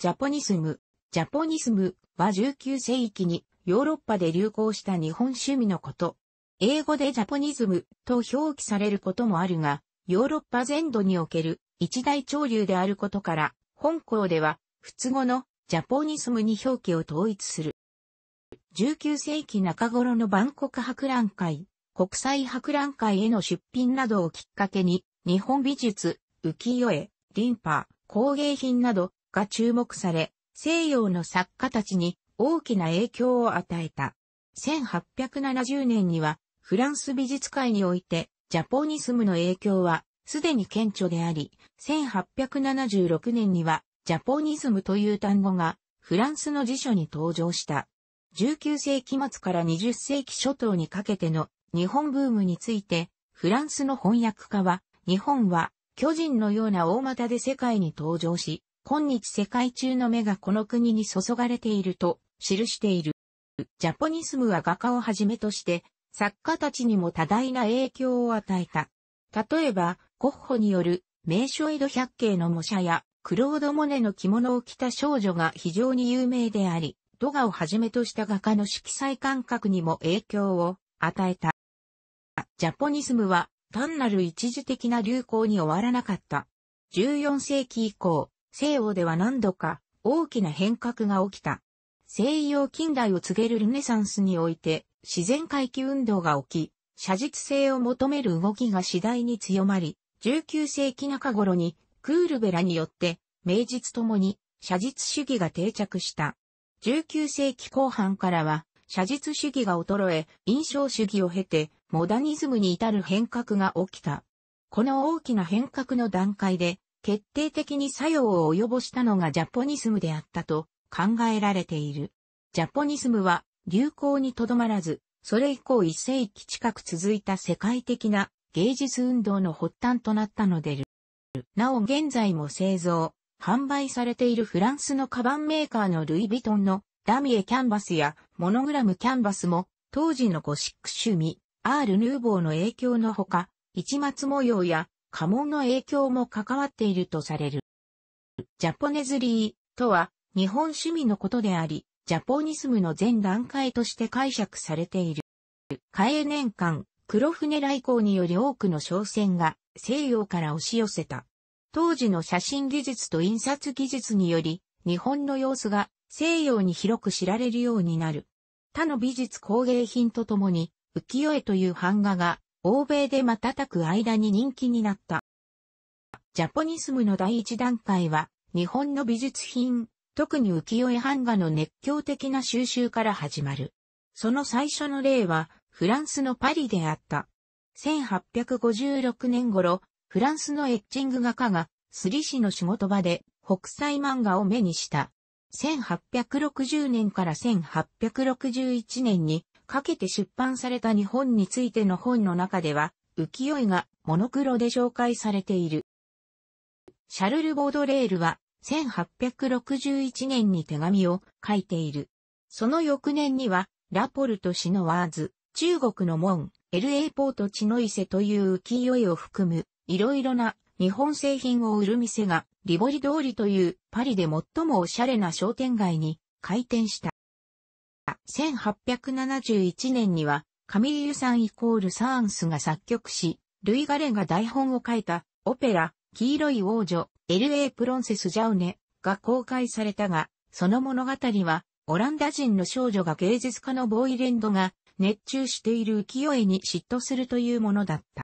ジャポニスム。ジャポニスムは19世紀にヨーロッパで流行した日本趣味のこと。英語でジャポニズムと表記されることもあるが、ヨーロッパ全土における一大潮流であることから、本校では仏語のジャポニスムに表記を統一する。19世紀中頃の万国博覧会、国際博覧会への出品などをきっかけに、日本美術、浮世絵、リンパ、工芸品など、が注目され、西洋の作家たちに大きな影響を与えた。1870年にはフランス美術界においてジャポニスムの影響はすでに顕著であり、1876年にはジャポニスムという単語がフランスの辞書に登場した。19世紀末から20世紀初頭にかけての日本ブームについて、フランスの翻訳家は、日本は巨人のような大股で世界に登場し、今日世界中の目がこの国に注がれていると記している。ジャポニスムは画家をはじめとして作家たちにも多大な影響を与えた。例えば、ゴッホによる名所江戸百景の模写やクロード・モネの着物を着た少女が非常に有名であり、ドガをはじめとした画家の色彩感覚にも影響を与えた。ジャポニスムは単なる一時的な流行に終わらなかった。14世紀以降、西欧では何度か大きな変革が起きた。西洋近代を告げるルネサンスにおいて自然回帰運動が起き、写実性を求める動きが次第に強まり、19世紀中頃にクールベラによって名実ともに写実主義が定着した。19世紀後半からは写実主義が衰え、印象主義を経て、モダニズムに至る変革が起きた。この大きな変革の段階で、決定的に作用を及ぼしたのがジャポニスムであったと考えられている。ジャポニスムは流行にとどまらず、それ以降一世紀近く続いた世界的な芸術運動の発端となったのでる。なお現在も製造、販売されているフランスのカバンメーカーのルイ・ヴィトンのダミエキャンバスやモノグラムキャンバスも当時のゴシック趣味、アール・ヌーボーの影響のほか、市松模様や家紋の影響も関わっているとされる。ジャポネズリーとは日本趣味のことであり、ジャポニスムの前段階として解釈されている。開営年間、黒船来航により多くの商船が西洋から押し寄せた。当時の写真技術と印刷技術により、日本の様子が西洋に広く知られるようになる。他の美術工芸品とともに、浮世絵という版画が欧米で瞬く間に人気になった。ジャポニスムの第一段階は、日本の美術品、特に浮世絵版画の熱狂的な収集から始まる。その最初の例は、フランスのパリであった。1856年頃、フランスのエッチング画家が、スリ市の仕事場で、北斎漫画を目にした。1860年から1861年に、かけて出版された日本についての本の中では、浮世絵がモノクロで紹介されている。シャルル・ボードレールは1861年に手紙を書いている。その翌年には、ラポルト氏のワーズ、中国の門、LA ポートチノイセという浮世絵を含む、いろいろな日本製品を売る店が、リボリ通りというパリで最もおしゃれな商店街に開店した。1871年には、カミーユさんイコールサーンスが作曲し、ルイ・ガレンが台本を書いた、オペラ、黄色い王女、LA プロンセス・ジャウネが公開されたが、その物語は、オランダ人の少女が芸術家のボーイレンドが熱中している浮世絵に嫉妬するというものだった。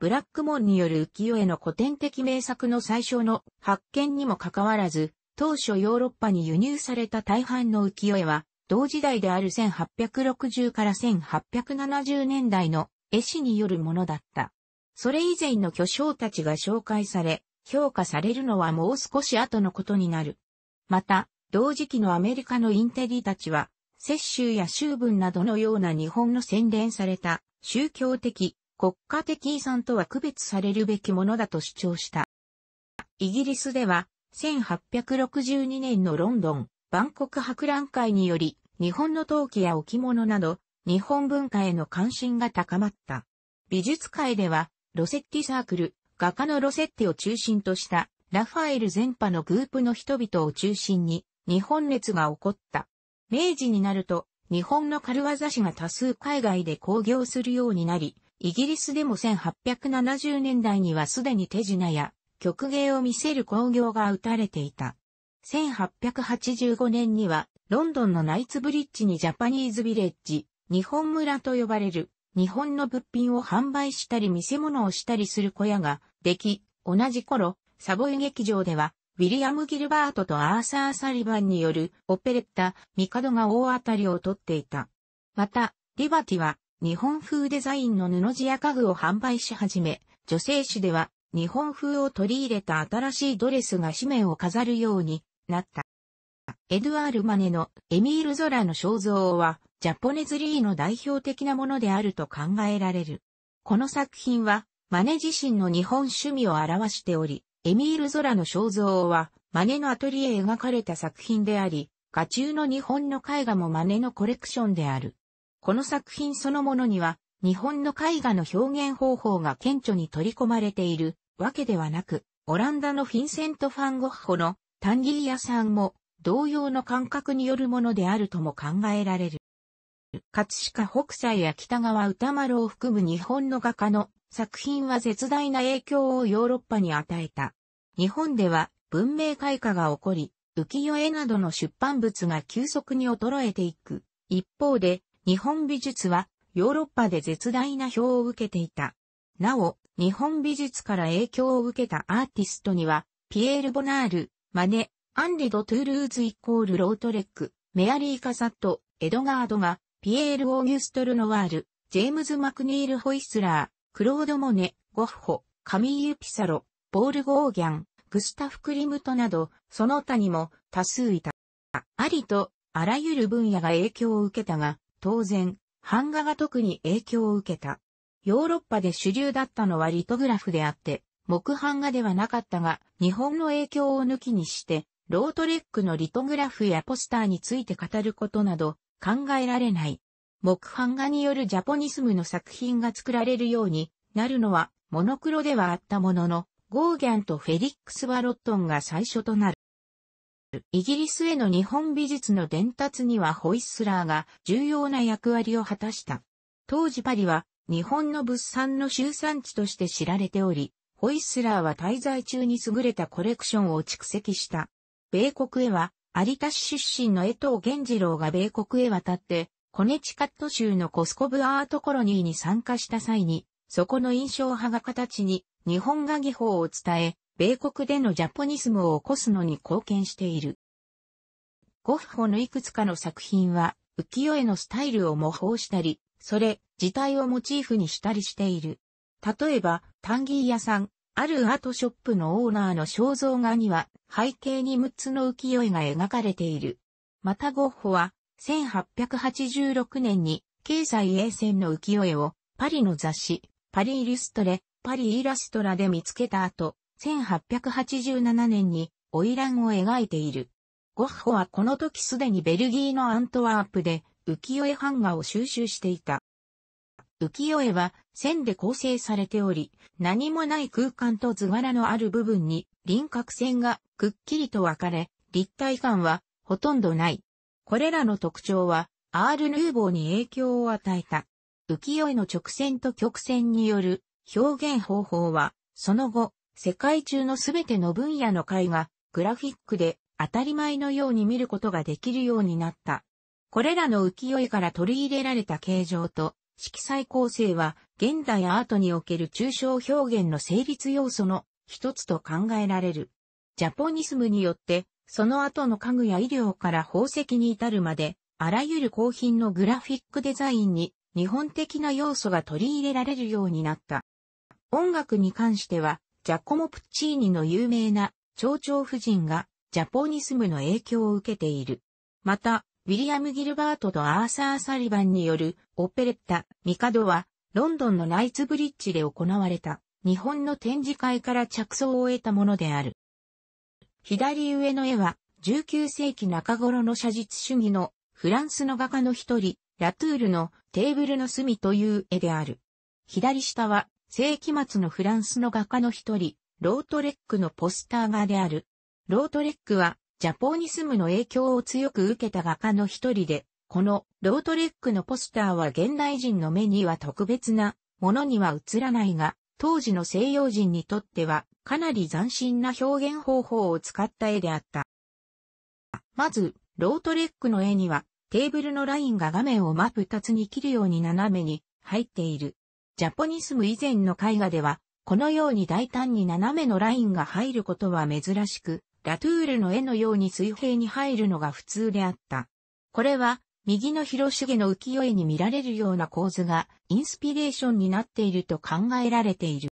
ブラックモンによる浮世絵の古典的名作の最初の発見にもかかわらず、当初ヨーロッパに輸入された大半の浮世絵は、同時代である1860から1870年代の絵師によるものだった。それ以前の巨匠たちが紹介され、評価されるのはもう少し後のことになる。また、同時期のアメリカのインテリたちは、雪州や州文などのような日本の洗練された宗教的、国家的遺産とは区別されるべきものだと主張した。イギリスでは、1862年のロンドン万国博覧会により、日本の陶器や置物など、日本文化への関心が高まった。美術界では、ロセッティサークル、画家のロセッティを中心とした、ラファエル全派のグープの人々を中心に、日本熱が起こった。明治になると、日本の軽業師が多数海外で興行するようになり、イギリスでも1870年代にはすでに手品や曲芸を見せる興行が打たれていた。1885年には、ロンドンのナイツブリッジにジャパニーズビレッジ、日本村と呼ばれる、日本の物品を販売したり見せ物をしたりする小屋が、でき、同じ頃、サボイ劇場では、ウィリアム・ギルバートとアーサー・サリバンによるオペレッタ、ミカドが大当たりを取っていた。また、リバティは日本風デザインの布地や家具を販売し始め、女性誌では日本風を取り入れた新しいドレスが紙面を飾るようになった。エドゥアール・マネのエミール・ゾラの肖像は、ジャポネズリーの代表的なものであると考えられる。この作品は、マネ自身の日本趣味を表しており、エミール・ゾラの肖像は、マネのアトリエ描かれた作品であり、画中の日本の絵画もマネのコレクションである。この作品そのものには、日本の絵画の表現方法が顕著に取り込まれているわけではなく、オランダのフィンセント・ファン・ゴッホのタンギリアんも同様の感覚によるものであるとも考えられる。葛飾北斎や北川歌丸を含む日本の画家の作品は絶大な影響をヨーロッパに与えた。日本では文明開化が起こり、浮世絵などの出版物が急速に衰えていく。一方で、日本美術はヨーロッパで絶大な票を受けていた。なお、日本美術から影響を受けたアーティストには、ピエール・ボナール、マネ、アンリ・ド・トゥールーズイコール・ロートレック、メアリー・カサット、エドガードが、ピエール・オーギュストル・ノワール、ジェームズ・マクニール・ホイスラー、クロード・モネ、ゴッホ、カミーユ・ピサロ、ボール・ゴーギャン、グスタフ・クリムトなど、その他にも多数いた。ありと、あらゆる分野が影響を受けたが、当然、版画が特に影響を受けた。ヨーロッパで主流だったのはリトグラフであって、木版画ではなかったが、日本の影響を抜きにして、ロートレックのリトグラフやポスターについて語ることなど考えられない。木版画によるジャポニスムの作品が作られるようになるのはモノクロではあったものの、ゴーギャンとフェリックス・ワロットンが最初となる。イギリスへの日本美術の伝達にはホイッスラーが重要な役割を果たした。当時パリは日本の物産の集産地として知られており、ホイスラーは滞在中に優れたコレクションを蓄積した。米国へは、有田市出身の江藤源次郎が米国へ渡って、コネチカット州のコスコブアートコロニーに参加した際に、そこの印象派が形に日本画技法を伝え、米国でのジャポニスムを起こすのに貢献している。ゴッホのいくつかの作品は、浮世絵のスタイルを模倣したり、それ自体をモチーフにしたりしている。例えば、タンギー屋さん、あるアートショップのオーナーの肖像画には、背景に6つの浮世絵が描かれている。またゴッホは、1886年に、経済衛星の浮世絵を、パリの雑誌、パリイリストレ、パリイラストラで見つけた後、1887年に、ランを描いている。ゴッホはこの時すでにベルギーのアントワープで浮世絵版画を収集していた。浮世絵は線で構成されており、何もない空間と図柄のある部分に輪郭線がくっきりと分かれ、立体感はほとんどない。これらの特徴は、アール・ヌーボーに影響を与えた。浮世絵の直線と曲線による表現方法は、その後、世界中のすべての分野の絵画、グラフィックで当たり前のように見ることができるようになった。これらの浮世絵から取り入れられた形状と色彩構成は現代アートにおける抽象表現の成立要素の一つと考えられる。ジャポニスムによって、その後の家具や医療から宝石に至るまで、あらゆる高品のグラフィックデザインに日本的な要素が取り入れられるようになった。音楽に関しては、ジャコモ・プッチーニの有名な蝶々夫人がジャポニスムの影響を受けている。また、ウィリアム・ギルバートとアーサー・サリバンによるオペレッタ、ミカドは、ロンドンのナイツブリッジで行われた、日本の展示会から着想を得たものである。左上の絵は、19世紀中頃の写実主義のフランスの画家の一人、ラトゥールのテーブルの隅という絵である。左下は、世紀末のフランスの画家の一人、ロートレックのポスター画である。ロートレックは、ジャポニスムの影響を強く受けた画家の一人で、このロートレックのポスターは現代人の目には特別なものには映らないが、当時の西洋人にとってはかなり斬新な表現方法を使った絵であった。まず、ロートレックの絵にはテーブルのラインが画面を真っ二つに切るように斜めに入っている。ジャポニスム以前の絵画では、このように大胆に斜めのラインが入ることは珍しく、ラトゥールの絵のように水平に入るのが普通であった。これは、右の広重の浮世絵に見られるような構図がインスピレーションになっていると考えられている。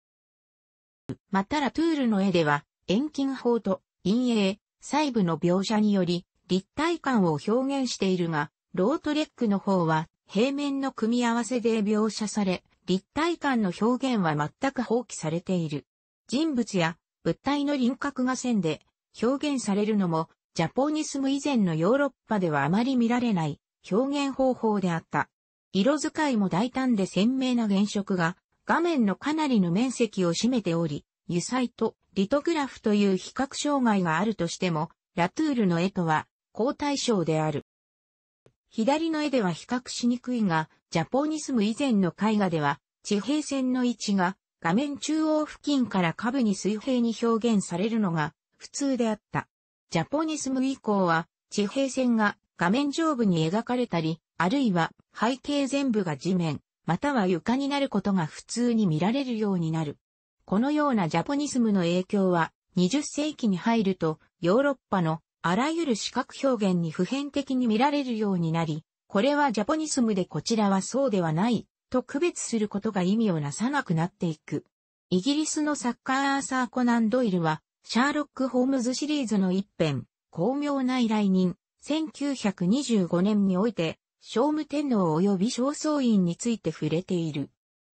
またラトゥールの絵では、遠近法と陰影、細部の描写により立体感を表現しているが、ロートレックの方は平面の組み合わせで描写され、立体感の表現は全く放棄されている。人物や物体の輪郭が線で表現されるのも、ジャポニスム以前のヨーロッパではあまり見られない表現方法であった。色使いも大胆で鮮明な原色が画面のかなりの面積を占めており、油彩とリトグラフという比較障害があるとしても、ラトゥールの絵とは交対象である。左の絵では比較しにくいが、ジャポニスム以前の絵画では、地平線の位置が画面中央付近から下部に水平に表現されるのが普通であった。ジャポニスム以降は、地平線が画面上部に描かれたり、あるいは背景全部が地面、または床になることが普通に見られるようになる。このようなジャポニスムの影響は、20世紀に入ると、ヨーロッパのあらゆる視覚表現に普遍的に見られるようになり、これはジャポニスムでこちらはそうではない、と区別することが意味をなさなくなっていく。イギリスの作家アーサー・コナン・ドイルは、シャーロック・ホームズシリーズの一編、巧妙な依頼人、1925年において、聖武天皇及び正倉院について触れている。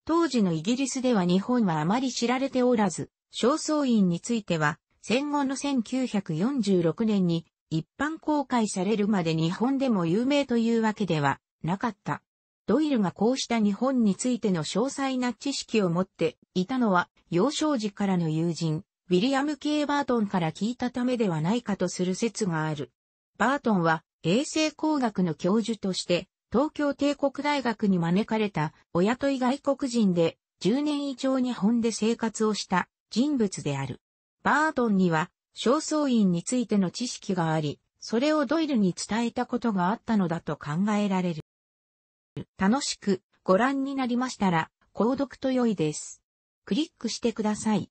当時のイギリスでは日本はあまり知られておらず、正倉院については、戦後の1946年に一般公開されるまで日本でも有名というわけではなかった。ドイルがこうした日本についての詳細な知識を持っていたのは幼少時からの友人、ウィリアム・ K・ バートンから聞いたためではないかとする説がある。バートンは衛生工学の教授として、東京帝国大学に招かれたお雇い外国人で10年以上日本で生活をした人物である。バートンには焦燥院についての知識があり、それをドイルに伝えたことがあったのだと考えられる。楽しくご覧になりましたら、購読と良いです。クリックしてください。